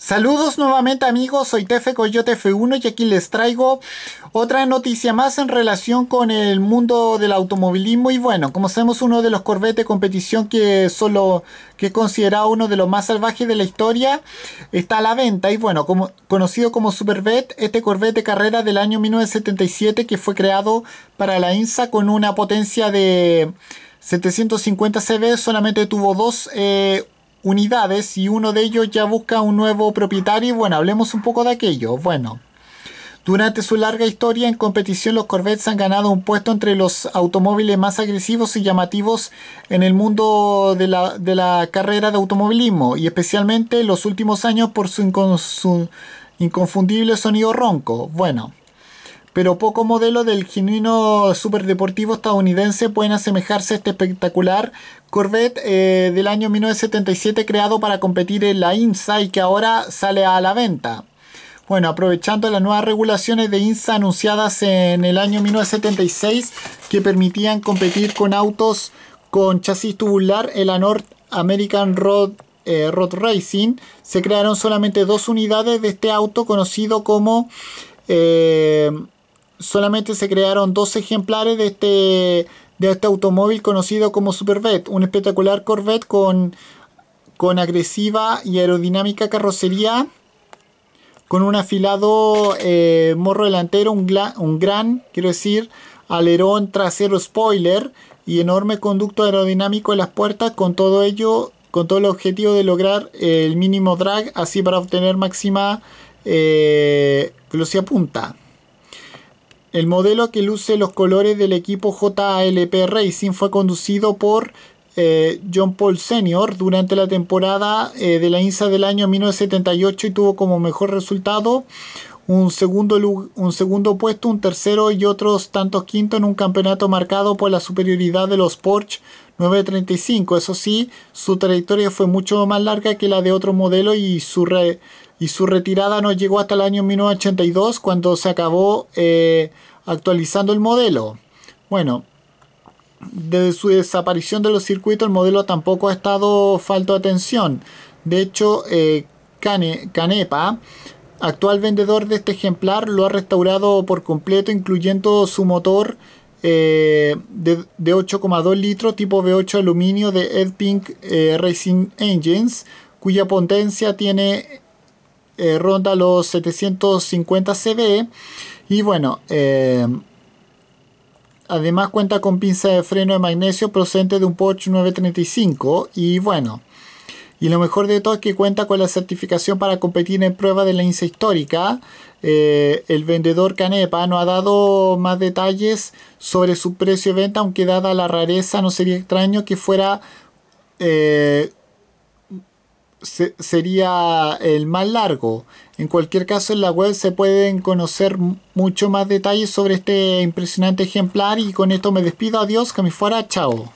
Saludos nuevamente amigos, soy Tefe Coyote F1 y aquí les traigo otra noticia más en relación con el mundo del automovilismo y bueno, como sabemos uno de los Corvette de competición que solo que considera uno de los más salvajes de la historia está a la venta y bueno, como, conocido como Supervet, este Corvette de carrera del año 1977 que fue creado para la INSA con una potencia de 750 CV solamente tuvo dos eh, unidades y uno de ellos ya busca un nuevo propietario y bueno, hablemos un poco de aquello. Bueno, durante su larga historia en competición los Corvettes han ganado un puesto entre los automóviles más agresivos y llamativos en el mundo de la, carrera de automovilismo y especialmente en los últimos años por su, inconfundible sonido ronco. Bueno, pero poco modelo del genuino superdeportivo estadounidense pueden asemejarse a este espectacular Corvette eh, del año 1977 creado para competir en la INSA y que ahora sale a la venta. Bueno, aprovechando las nuevas regulaciones de INSA anunciadas en el año 1976 que permitían competir con autos con chasis tubular en la North American Road, eh, Road Racing, se crearon solamente dos unidades de este auto conocido como eh, solamente se crearon dos ejemplares este, de este, automóvil conocido como Supervet, un espectacular Corvette con, agresiva y aerodinámica carrocería, con un afilado eh, morro delantero, un, gran, quiero decir, alerón trasero spoiler y enorme conducto aerodinámico en las puertas, con todo ello, con todo el objetivo de lograr el mínimo drag, así para obtener máxima eh, velocidad punta. El modelo que luce los colores del equipo JALP Racing fue conducido por eh, John Paul Senior durante la temporada eh, de la INSA del año 1978 y tuvo como mejor resultado un segundo, un segundo puesto, un tercero y otros tantos quintos en un campeonato marcado por la superioridad de los Porsche 935. Eso sí, su trayectoria fue mucho más larga que la de otro modelo y su, re y su retirada no llegó hasta el año 1982 cuando se acabó eh, actualizando el modelo. Bueno, desde su desaparición de los circuitos el modelo tampoco ha estado falto de atención. De hecho, eh, Canepa, actual vendedor de este ejemplar, lo ha restaurado por completo, incluyendo su motor eh, de, de 8,2 litros tipo V8 aluminio de Ed Pink Racing Engines, cuya potencia tiene eh, ronda los 750 CB Y bueno, eh, además cuenta con pinza de freno de magnesio procedente de un Porsche 935. Y bueno, y lo mejor de todo es que cuenta con la certificación para competir en prueba de la INSA histórica. Eh, el vendedor Canepa no ha dado más detalles sobre su precio de venta, aunque dada la rareza no sería extraño que fuera sería el más largo. En cualquier caso, en la web se pueden conocer mucho más detalles sobre este impresionante ejemplar y con esto me despido. Adiós, que me fuera, chao.